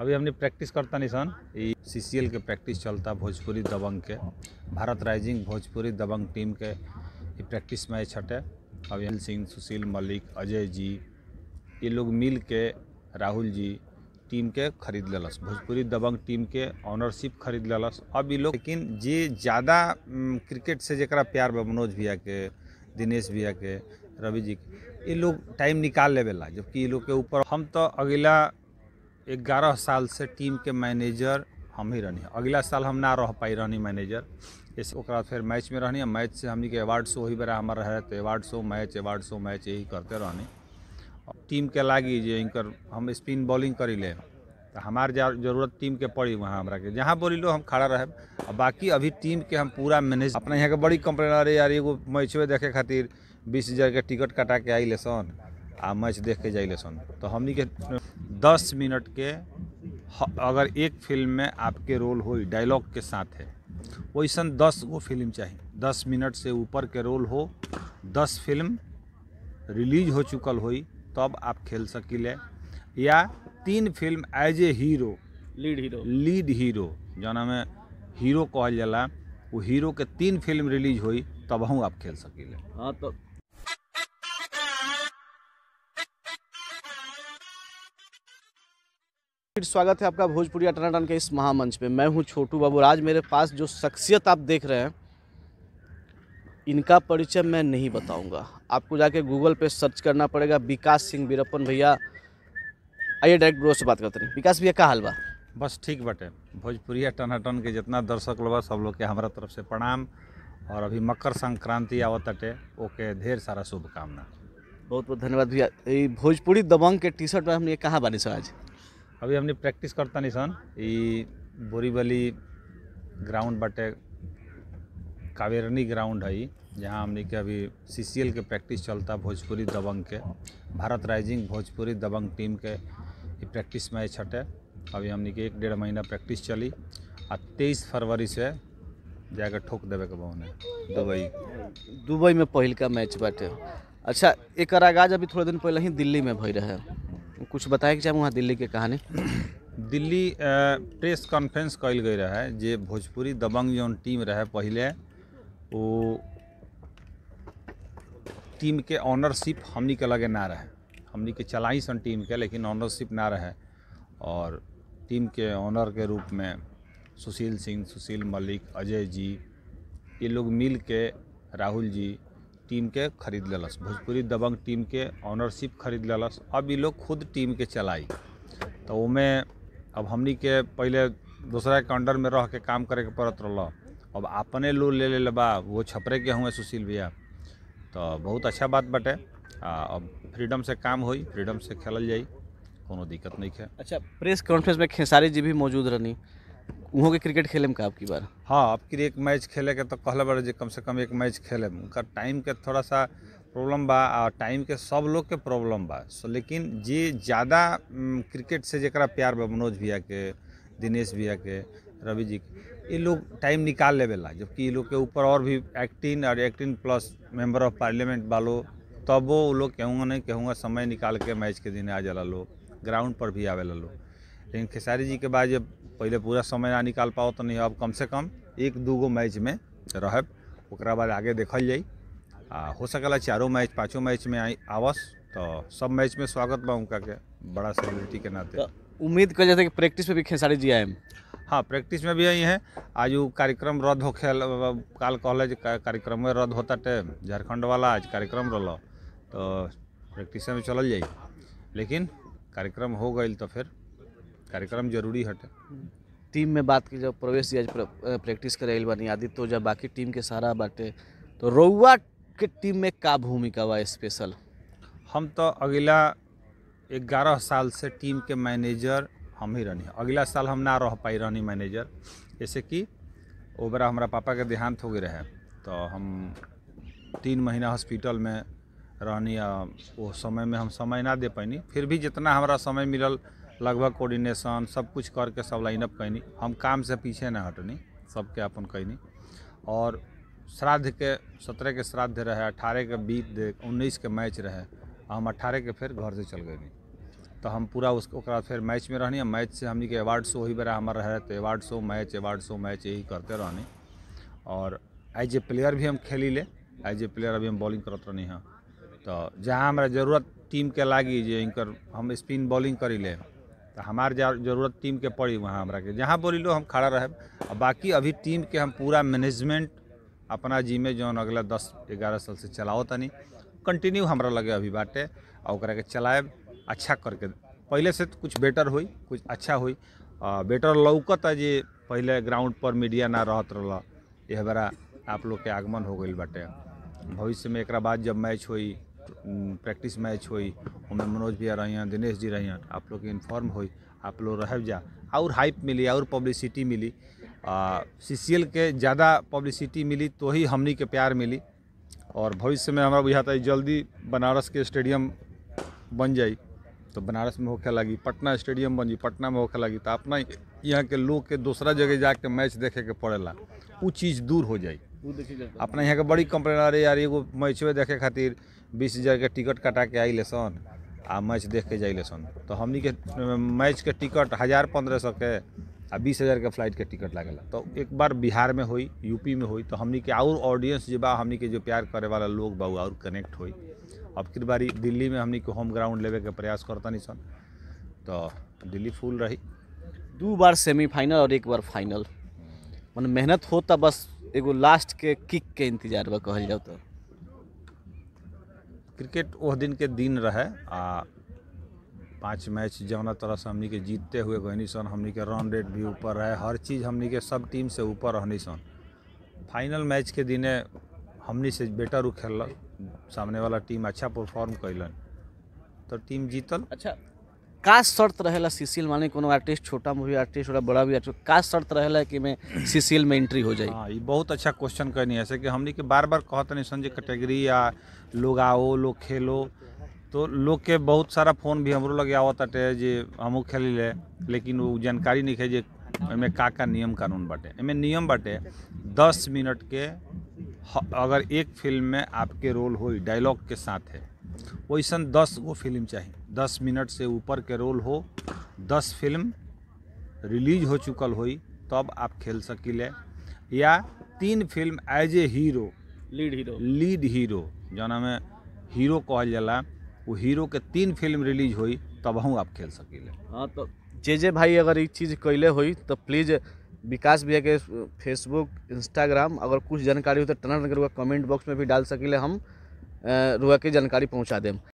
अभी हमने प्रैक्टिस करता सन सी सी एल के प्रैक्टिस चलता भोजपुरी दबंग के भारत राइजिंग भोजपुरी दबंग टीम के प्रैक्टिस मैच हटे अनिल सिंह सुशील मलिक अजय जी ये लोग मिल के राहुल जी टीम के खरीद लेलस भोजपुरी दबंग टीम के ऑनरशिप खरीद लेलस अब ये लोग लेकिन जे ज़्यादा क्रिकेट से जरा प्यार मनोज भैया के दिनेश भैया के रवि जी के ये लोग टाइम निकाल लेवेला जबकि ये लोग के ऊपर हम तो अगला ग्यारह साल से टीम के मैनेजर हम ही रहनी अगला साल हम ना रह पाई रहनी मैनेजर इस फिर मैच में रहनी मैच से हमने के अवार्ड शो ही बेरा हमारे रहे तो award show match award show match यही करते रहनी टीम के लागी जो इनकर हम स्पिन बॉलिंग करी ले तो हमार जरूरत टीम के पड़ी वहाँ हमारा के जहाँ बोली लो हम खड़ा रहे और बाकी अभी टीम के हम पूरा मैनेज अपना यहाँ के बड़ी कंप्लेन अरे यार एगो मैचवे देखे खातिर बीस हज़ार के टिकट कटा के आई लेसन आ मैच देख के जाइले सन तो हमनी के दस मिनट के अगर एक फिल्म में आपके रोल हो डायलॉग के साथ है वैसा दस गो फिल्म चाहिए दस मिनट से ऊपर के रोल हो दस फिल्म रिलीज हो चुकल हो तब आप खेल सकिले या तीन film as a hero lead hero lead hero जौना में हीरो कहल जला वो हीरो के तीन फिल्म रिलीज हुई हूँ आप खेल सकिले हाँ तो फिर स्वागत है आपका भोजपुरी टनाटन के इस महामंच पे मैं हूं छोटू बाबू आज मेरे पास जो शख्सियत आप देख रहे हैं इनका परिचय मैं नहीं बताऊंगा आपको जाके गूगल पे सर्च करना पड़ेगा विकास सिंह बीरप्पन भैया आइए डायरेक्ट ब्रो से बात करते हैं विकास भैया का हाल बा बस ठीक बटे भोजपुरी टनाटन के जितना दर्शक लोग सब लोग के हमारा तरफ से प्रणाम और अभी मकर संक्रांति आवत अटे ओके ढेर सारा शुभकामना बहुत बहुत धन्यवाद भैया भोजपुरी दबंग के टी शर्ट में ये कहाँ बने सर आज अभी हमने प्रैक्टिस करता निशान ये बोरीवली ग्राउंड बटे कावेरनी ग्राउंड है जहाँ हमने के अभी सी के प्रैक्टिस चलता भोजपुरी दबंग के भारत राइजिंग भोजपुरी दबंग टीम के प्रैक्टिस मैच हटे अभी हमने के एक डेढ़ महीना प्रैक्टिस चली आ तेईस फरवरी से जाकर ठोक देवे के बहुने दुबई दुबई में पहल का मैच बटे अच्छा एक आगाज अभी थोड़े दिन पहले ही दिल्ली में भई रहे कुछ बताया कि वहाँ दिल्ली के कहानी दिल्ली प्रेस कॉन्फ्रेंस कल गई रहे जो भोजपुरी दबंग जो टीम रहे पहले वो टीम के ऑनरशिप हमनी के लगे ना रहे हमनी के चलाई सन टीम के लेकिन ऑनरशिप ना रहे और टीम के ऑनर के रूप में सुशील सिंह सुशील मलिक अजय जी ये लोग मिल के राहुल जी टीम के खरीद लेलस भोजपुरी दबंग टीम के ऑनरशिप खरीद लेलस अब ये लोग खुद टीम के चलाई तो उमें अब हमनी के पहले दूसरा के अंडर में रह के काम करे के पड़त रहा अब अपने लोन ले ले बा वो छपरे के हुए सुशील भैया तो बहुत अच्छा बात बटे आ अब फ्रीडम से काम हो फ्रीडम से खेल जाई कोनो दिक्कत नहीं है अच्छा प्रेस कॉन्फ्रेंस में खेसारी जी भी मौजूद रहनी उहों के क्रिकेट खेलम का आपकी बार हाँ आपकी एक मैच खेले के तो कहल बड़े कम से कम एक मैच खेले उनका टाइम के थोड़ा सा प्रॉब्लम बा और टाइम के सब लोग के प्रॉब्लम बा सो लेकिन जे ज़्यादा क्रिकेट से जरा प्यार बा मनोज भैया के दिनेश भैया के रवि जी के ये लोग टाइम निकाल ला जबकि ये लोग के ऊपर और भी एक्टिन और acting plus member of parliament बालो तबो वो लोग कहूँगा नहीं कहूँगा समय निकाल के मैच के दिन आ जाला लोग ग्राउंड पर भी आवेला लोग लेकिन खेसारी जी के बाद जब पहले पूरा समय ना निकाल पाओ तो नहीं अब कम से कम एक दू गो मैच में रह बाद आगे देखल जाए आ हो सकल चारों मैच पाँचों मैच में आई आवस तो सब मैच में स्वागत बा उनका के बड़ा सेलिब्रिटी के नाते तो उम्मीद कर जाते कि प्रैक्टिस में भी खेसारी जी आए हाँ प्रैक्टिस में भी आई हैं आज वो कार्यक्रम रद्द हो खेल काल कहल कार्यक्रम में रद्द होता टाइम झारखंड वाला आज कार्यक्रम रहा तो प्रैक्टिस में चल जाए लेकिन कार्यक्रम हो गई तो फिर कार्यक्रम जरूरी हटे टीम में बात की जब प्रवेश दिया प्रैक्टिस करे बानी तो जब बाकी टीम के सारा बाटे तो रउआ के टीम में का भूमिका हुआ स्पेशल हम तो अगला ग्यारह साल से टीम के मैनेजर हम ही रहनी अगला साल हम ना रह पाई रहनी मैनेजर जैसे कि ओबरा हमारा पापा के देहांत हो गए रहे तो हम तीन महीना हॉस्पिटल में रहनी वो समय में हम समय ना दे पैनी फिर भी जितना हमारा समय मिलल लगभग कोऑर्डिनेशन सब कुछ करके सब लाइनअप कैनी हम काम से पीछे न हटनी सबके अपन कैनी और श्राद्ध के सत्रह के श्राद्ध रहे अठारह के बीत उन्नीस के मैच रहे हम अठारह के फिर घर से चल गए तो हम पूरा उसको फिर मैच में रहनी मैच से हमने के अवार्ड शो ही बेरा हमारे रहे तो award show match award show match यही करते रहनी और एज ए प्लेयर भी हम खेली ले एज ए प्लेयर अभी हम बॉलिंग करते रहनी हाँ तो जहाँ हमारा ज़रूरत टीम के लागी जो इनकर हम स्पिन बॉलिंग करी ले तो हमार ज़रूरत टीम के पड़ी वहाँ हमारा के जहाँ बोली लो हम खड़ा रहे और बाकी अभी टीम के हम पूरा मैनेजमेंट अपना जिम्मे जौन अगला दस ग्यारह साल से चलाओ तनी कंटिन्यू हमारा लगे अभी बाटे और चलाए अच्छा करके पहले से तो कुछ बेटर हुई कुछ अच्छा हुई आ, बेटर लौकत है जे पहले ग्राउंड पर मीडिया ना रहत रह यह बारा आप लोग के आगमन हो गई बाटे भविष्य में एक बाद जब मैच हुई प्रैक्टिस मैच हुई उनमें मनोज भी रही दिनेश जी रही आप लोग इन्फॉर्म हुई आप लोग रह जा और हाइप मिली और पब्लिसिटी मिली सी के ज़्यादा पब्लिसिटी मिली तो ही हमनी के प्यार मिली और भविष्य में हमारा बुझाता जल्दी बनारस के स्टेडियम बन जाई तो बनारस में होखे लगी पटना स्टेडियम बन जी पटना में होखे लगी तो अपना यहाँ के लोग के दूसरा जगह जाके मैच देखे के पड़ेला वो चीज़ दूर हो जाए अपना यहाँ के बड़ी कंप्लेन रही यार एगो में देखे खातिर बीस हज़ार के टिकट कटा के आइले सन आ मैच देख के जाइले सन तो हमनी के मैच के टिकट हज़ार पंद्रह सौ के आ बीस हज़ार के फ्लाइट के टिकट लागल तो एक बार बिहार में हुई यूपी में हुई तो हमनी के और ऑडियंस जो बा हमनी के जो प्यार करे वाला लोग बा और कनेक्ट हुई अब की बारी दिल्ली में हमनी के होम ग्राउंड लेवे के प्रयास करता नहीं सन तो दिल्ली फुल रही दो बार सेमीफाइनल और एक बार फाइनल मैंने मेहनत हो तो बस एगो लास्ट के किक के इंतजार बा कहल जाओ तो क्रिकेट वह दिन के दिन रहे आ पाँच मैच जौना तरह से हमनी के जीतते हुए गहनी सन हमनी के रन रेट भी ऊपर रहे हर चीज़ हमनी के सब टीम से ऊपर रहनी सन फाइनल मैच के दिने हमनी से बेटर उ खेल सामने वाला टीम अच्छा परफॉर्म कैलन तो टीम जीतल अच्छा का शर्त रहेला सीसीएल माने कोनो आर्टिस्ट छोटा मूवी आर्टिस्ट और बड़ा भी आर्टिस्ट का शर्त रहेला कि मैं सीसीएल में एंट्री हो जाए हां ये बहुत अच्छा क्वेश्चन कहनी ऐसे कि हमनी के बार बार कहते तो नहीं संजय कैटेगरी या लोग आओ लोग खेलो तो लोग के बहुत सारा फोन भी हमरो लगे आवत अटे जे हमू खेली ले, लेकिन वो जानकारी नहीं है जे का का नियम कानून बटे एमें नियम बटे दस मिनट के अगर एक फिल्म में आपके रोल हो डायलॉग के साथ है वैसा दस गो फिल्म चाहिए दस मिनट से ऊपर के रोल हो दस फिल्म रिलीज हो चुकल हो तब आप खेल सकिले या तीन film as a hero lead hero lead hero जना में हीरो कहल जला वो हीरो के तीन फिल्म रिलीज हुई हूँ आप खेल सकिले हाँ तो जे जे भाई अगर ये चीज़ कैले हुई तो प्लीज़ विकास भैया के फेसबुक इंस्टाग्राम अगर कुछ जानकारी हो तो टन कमेंट बॉक्स में भी डाल सकिले हम रुआ के जानकारी पहुँचा दें